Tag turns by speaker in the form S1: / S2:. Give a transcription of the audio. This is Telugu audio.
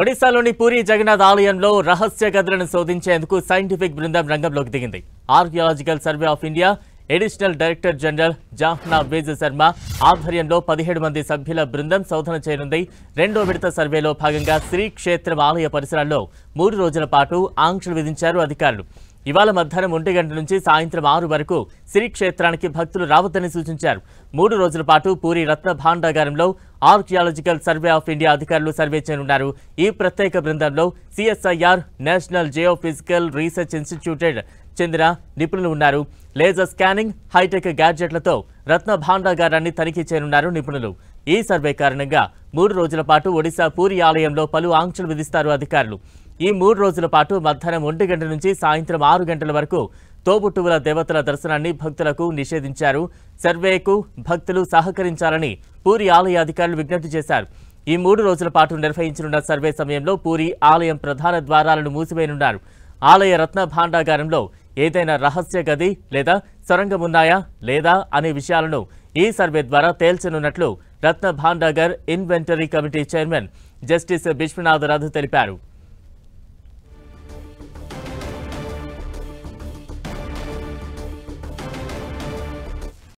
S1: ఒడిశాలోని పూరి జగన్నాథ్ ఆలయంలో రహస్య గదులను శోధించేందుకు సైంటిఫిక్ బృందం రంగంలోకి దిగింది archaeological survey of India additional director general జాహ్నా వేజ్ శర్మ ఆధ్వర్యంలో పదిహేడు మంది సభ్యుల బృందం శోధన చేయనుంది రెండో విడత సర్వేలో భాగంగా శ్రీక్షేత్రం ఆలయ పరిసరాల్లో మూడు రోజుల పాటు ఆంక్షలు విధించారు అధికారులు ఇవాళ మధ్యాహ్నం ఒంటి గంట నుంచి సాయంత్రం ఆరు వరకు సిరి క్షేత్రానికి భక్తులు రావద్దని సూచించారు మూడు రోజుల పాటు పూరి రత్న భాండాగారంలో ఆర్కియాలజికల్ సర్వే ఆఫ్ ఇండియా అధికారులు సర్వే చేయనున్నారు ఈ ప్రత్యేక బృందంలో సిఎస్ఐఆర్ నేషనల్ జియోఫిజికల్ రీసెర్చ్ ఇన్స్టిట్యూటెడ్ చెందిన నిపుణులు ఉన్నారు లేజర్ స్కానింగ్ హైటెక్ గ్యాడ్జెట్లతో రత్న భాండాగారాన్ని తనిఖీ చేయనున్నారు నిపుణులు ఈ సర్వే కారణంగా మూడు రోజుల పాటు ఒడిశా పూరి ఆలయంలో పలు ఆంక్షలు విధిస్తారు అధికారులు ఈ మూడు రోజుల పాటు మధ్యాహ్నం ఒంటి గంట నుంచి సాయంత్రం ఆరు గంటల వరకు తోబుట్టువుల దేవతల దర్శనాన్ని భక్తులకు నిషేధించారు సర్వేకు భక్తులు సహకరించాలని పూరి ఆలయ అధికారులు విజ్ఞప్తి చేశారు ఈ మూడు రోజుల పాటు నిర్వహించనున్న సర్వే సమయంలో పూరి ఆలయం ప్రధాన ద్వారాలను మూసివేయనున్నారు ఆలయ రత్న భాండాగారంలో ఏదైనా రహస్య గది లేదా సొరంగం ఉన్నాయా లేదా అనే విషయాలను ఈ సర్వే ద్వారా తేల్చనున్నట్లు Ratna Bhandagar inventory committee chairman justice Vishwanath Rath తెలిపారు